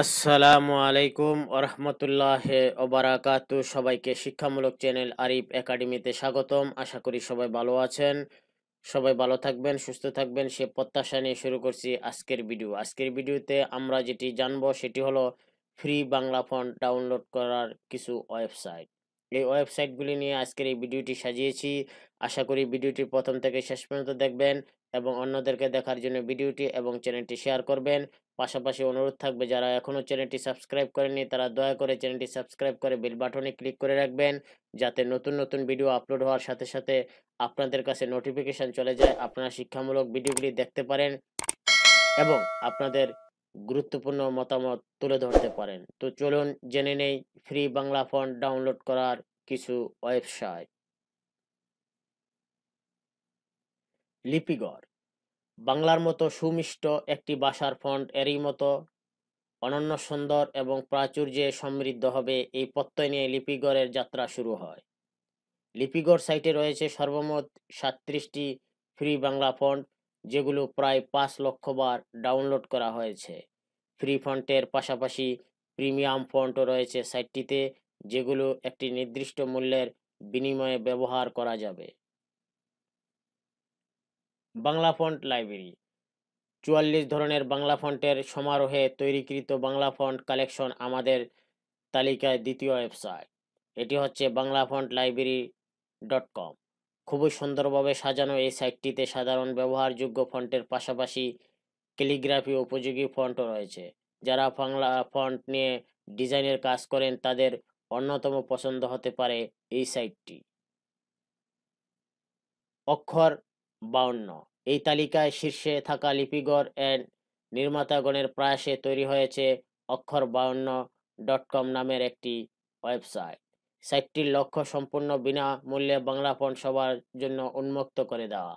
আসসালামু আলাইকুম ওরহমতুল্লাহ ওবরাকাত সবাইকে শিক্ষামূলক চ্যানেল আরিফ একাডেমিতে স্বাগতম আশা করি সবাই ভালো আছেন সবাই ভালো থাকবেন সুস্থ থাকবেন সে প্রত্যাশা নিয়ে শুরু করছি আজকের ভিডিও আজকের ভিডিওতে আমরা যেটি জানবো সেটি হলো ফ্রি বাংলা ফোন ডাউনলোড করার কিছু ওয়েবসাইট এই ওয়েবসাইটগুলি নিয়ে আজকের এই ভিডিওটি সাজিয়েছি আশা করি ভিডিওটি প্রথম থেকে শেষ পর্যন্ত দেখবেন এবং অন্যদেরকে দেখার জন্য ভিডিওটি এবং চ্যানেলটি শেয়ার করবেন পাশাপাশি অনুরোধ থাকবে যারা এখনও চ্যানেলটি সাবস্ক্রাইব করেনি তারা দয়া করে চ্যানেলটি সাবস্ক্রাইব করে বেল বাটনে ক্লিক করে রাখবেন যাতে নতুন নতুন ভিডিও আপলোড হওয়ার সাথে সাথে আপনাদের কাছে নোটিফিকেশান চলে যায় আপনারা শিক্ষামূলক ভিডিওগুলি দেখতে পারেন এবং আপনাদের গুরুত্বপূর্ণ মতামত তুলে ধরতে পারেন তো চলুন জেনে নেই ফ্রি বাংলা ফোন ডাউনলোড করার কিছু ওয়েবসাইট লিপিগড় বাংলার মতো সুমিষ্ট একটি ভাষার ফন্ট এরই মতো অনন্য সুন্দর এবং প্রাচুর্যে সমৃদ্ধ হবে এই পত্তয় নিয়ে লিপিগড়ের যাত্রা শুরু হয় লিপিগড় সাইটে রয়েছে সর্বমোট সাতত্রিশটি ফ্রি বাংলা ফন্ট যেগুলো প্রায় পাঁচ লক্ষ বার ডাউনলোড করা হয়েছে ফ্রি ফন্টের পাশাপাশি প্রিমিয়াম ফন্টও রয়েছে সাইটটিতে যেগুলো একটি নির্দিষ্ট মূল্যের বিনিময়ে ব্যবহার করা যাবে বাংলা ফন্ট লাইব্রেরি চুয়াল্লিশ ধরনের বাংলা ফন্টের সমারোহে তৈরিকৃত বাংলা ফন্ট কালেকশন আমাদের তালিকায় দ্বিতীয় ওয়েবসাইট এটি হচ্ছে Bangla font library dot com খুবই সুন্দরভাবে সাজানো এই সাইটটিতে সাধারণ ব্যবহারযোগ্য ফন্টের পাশাপাশি ক্যালিগ্রাফি উপযোগী ফন্টও রয়েছে যারা বাংলা ফন্ট নিয়ে ডিজাইনের কাজ করেন তাদের অন্যতম পছন্দ হতে পারে এই সাইটটি অক্ষর বাউন্ন এই তালিকায় শীর্ষে থাকা লিপিগড় অ্যান্ড নির্মাতাগণের প্রয়াসে তৈরি হয়েছে অক্ষর বাউন্ন ডট কম নামের একটি ওয়েবসাইট সাইটটির লক্ষ্য সম্পূর্ণ বিনামূল্যে বাংলা ফন্ট সবার জন্য উন্মুক্ত করে দেওয়া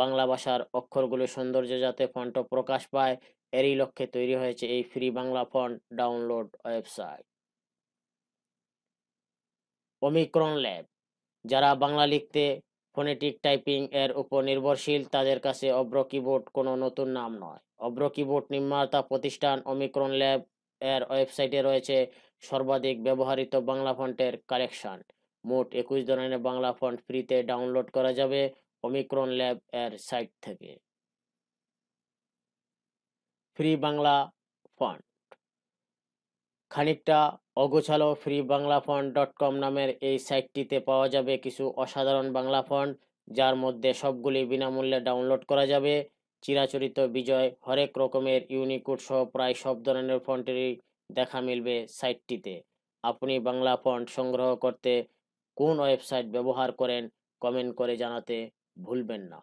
বাংলা ভাষার অক্ষরগুলো সৌন্দর্য যাতে ফন্ট প্রকাশ পায় এরই লক্ষ্যে তৈরি হয়েছে এই free Bangla font download website omicron lab যারা বাংলা লিখতে ফোনেটিক টাইপিং এর উপর নির্ভরশীল তাদের কাছে অব্র কিবোর্ড কোনো নতুন নাম নয় অব্র কিবোর্ড নির্মাতা প্রতিষ্ঠান অমিক্রন ল্যাব এর ওয়েবসাইটে রয়েছে সর্বাধিক ব্যবহৃত বাংলা ফন্টের কালেকশন মোট একুশ ধরনের বাংলা ফন্ট ফ্রিতে ডাউনলোড করা যাবে অমিক্রন ল্যাব এর সাইট থেকে ফ্রি বাংলা ফন্ট খানিকটা অগোছালো free Bangla font dot com নামের এই সাইটটিতে পাওয়া যাবে কিছু অসাধারণ বাংলা ফন্ট যার মধ্যে সবগুলি বিনামূল্যে ডাউনলোড করা যাবে চিরাচরিত বিজয় হরেক রকমের ইউনিকোড সহ প্রায় সব ধরনের ফন্টেরই দেখা মিলবে সাইটটিতে আপনি বাংলা ফন্ট সংগ্রহ করতে কোন ওয়েবসাইট ব্যবহার করেন কমেন্ট করে জানাতে ভুলবেন না